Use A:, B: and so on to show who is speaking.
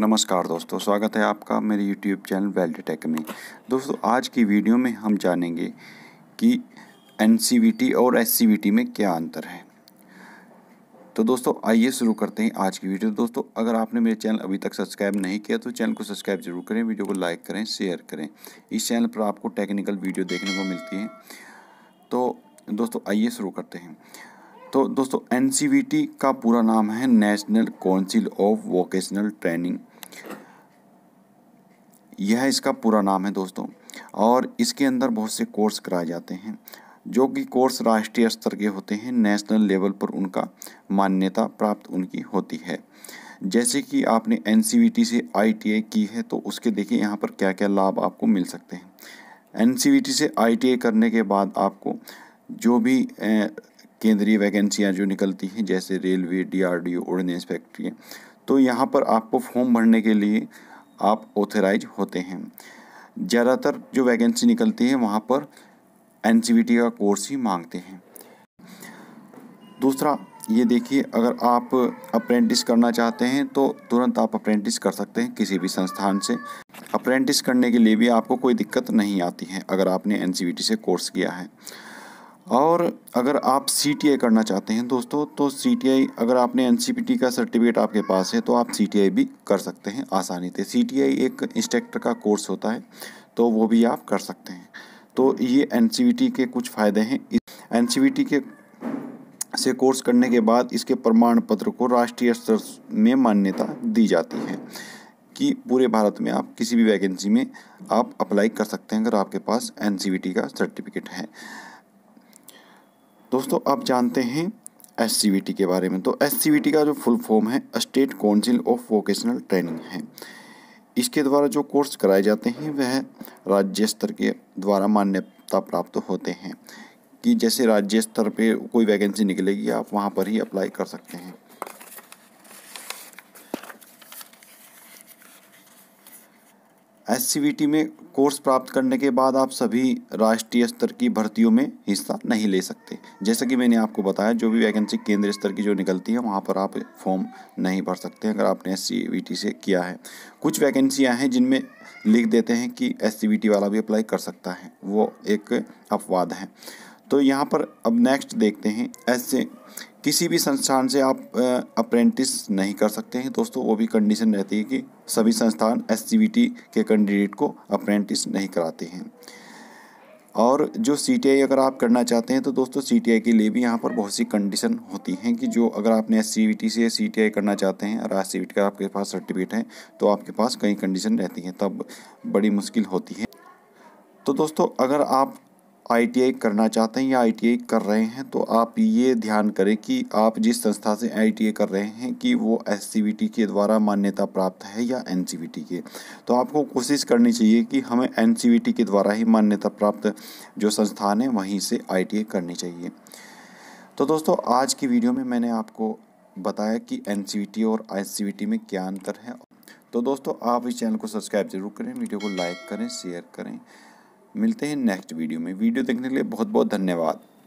A: नमस्कार दोस्तों स्वागत है आपका मेरे YouTube चैनल वेल्ड टेक में दोस्तों आज की वीडियो में हम जानेंगे कि एन और एस में क्या अंतर है तो दोस्तों आइए शुरू करते हैं आज की वीडियो दोस्तों अगर आपने मेरे चैनल अभी तक सब्सक्राइब नहीं किया तो चैनल को सब्सक्राइब जरूर करें वीडियो को लाइक करें शेयर करें इस चैनल पर आपको टेक्निकल वीडियो देखने को मिलती है तो दोस्तों आइए शुरू करते हैं तो दोस्तों एन का पूरा नाम है national council of vocational training यह इसका पूरा नाम है दोस्तों और इसके अंदर बहुत से कोर्स कराए जाते हैं जो कि कोर्स राष्ट्रीय स्तर के होते हैं नेशनल लेवल पर उनका मान्यता प्राप्त उनकी होती है जैसे कि आपने एन से आई की है तो उसके देखिए यहाँ पर क्या क्या लाभ आपको मिल सकते हैं एन से आई करने के बाद आपको जो भी केंद्रीय वैकेंसियाँ जो निकलती हैं जैसे railway D D ordnance factory तो यहाँ पर आपको फॉर्म भरने के लिए आप ऑथराइज होते हैं ज़्यादातर जो वैकेंसी निकलती है वहाँ पर एन e का कोर्स ही मांगते हैं दूसरा ये देखिए अगर आप अप्रेंटिस करना चाहते हैं तो तुरंत आप अप्रेंटिस कर सकते हैं किसी भी संस्थान से अप्रेंटिस करने के लिए भी आपको कोई दिक्कत नहीं आती है अगर आपने एन e से कोर्स किया है और अगर आप सी करना चाहते हैं दोस्तों तो सी अगर आपने एन का सर्टिफिकेट आपके पास है तो आप सी भी कर सकते हैं आसानी से सी एक इंस्ट्रक्टर का कोर्स होता है तो वो भी आप कर सकते हैं तो ये एन के कुछ फ़ायदे हैं एन के से कोर्स करने के बाद इसके प्रमाण पत्र को राष्ट्रीय स्तर में मान्यता दी जाती है कि पूरे भारत में आप किसी भी वैकेंसी में आप अप्लाई कर सकते हैं अगर आपके पास एन का सर्टिफिकेट है दोस्तों आप जानते हैं एस के बारे में तो एस का जो फुल फॉर्म है state council of vocational training है इसके द्वारा जो कोर्स कराए जाते हैं वह राज्य स्तर के द्वारा मान्यता प्राप्त होते हैं कि जैसे राज्य स्तर पे कोई वैकेंसी निकलेगी आप वहाँ पर ही अप्लाई कर सकते हैं एस में कोर्स प्राप्त करने के बाद आप सभी राष्ट्रीय स्तर की भर्तियों में हिस्सा नहीं ले सकते जैसे कि मैंने आपको बताया जो भी वैकेंसी केंद्र स्तर की जो निकलती है वहाँ पर आप फॉर्म नहीं भर सकते अगर आपने एस से किया है कुछ वैकेंसियाँ हैं जिनमें लिख देते हैं कि एस वाला भी अप्लाई कर सकता है वो एक अपवाद है तो यहाँ पर अब नेक्स्ट देखते हैं ऐसे किसी भी संस्थान से आप अप्रेंटिस नहीं कर सकते हैं दोस्तों वो भी कंडीशन रहती है कि सभी संस्थान एस के कैंडिडेट को अप्रेंटिस नहीं कराते हैं और जो सी अगर आप करना चाहते हैं तो दोस्तों सी के लिए भी यहाँ पर बहुत सी कंडीशन होती हैं कि जो अगर आपने एस से सी करना चाहते हैं और एस का आपके पास सर्टिफिकेट है तो आपके पास कई कंडीशन रहती हैं तब बड़ी मुश्किल होती है तो दोस्तों अगर आप आई करना चाहते हैं या आई कर रहे हैं तो आप ये ध्यान करें कि आप जिस संस्था से आई कर रहे हैं कि वो एस के द्वारा मान्यता प्राप्त है या एन के तो आपको कोशिश करनी चाहिए कि हमें एन के द्वारा ही मान्यता प्राप्त जो संस्थान है वहीं से आई करनी चाहिए तो दोस्तों आज की वीडियो में मैंने आपको बताया कि एन और आई में क्या अंतर है तो दोस्तों आप इस चैनल को सब्सक्राइब जरूर करें वीडियो को लाइक करें शेयर करें मिलते हैं नेक्स्ट वीडियो में वीडियो देखने के लिए बहुत बहुत धन्यवाद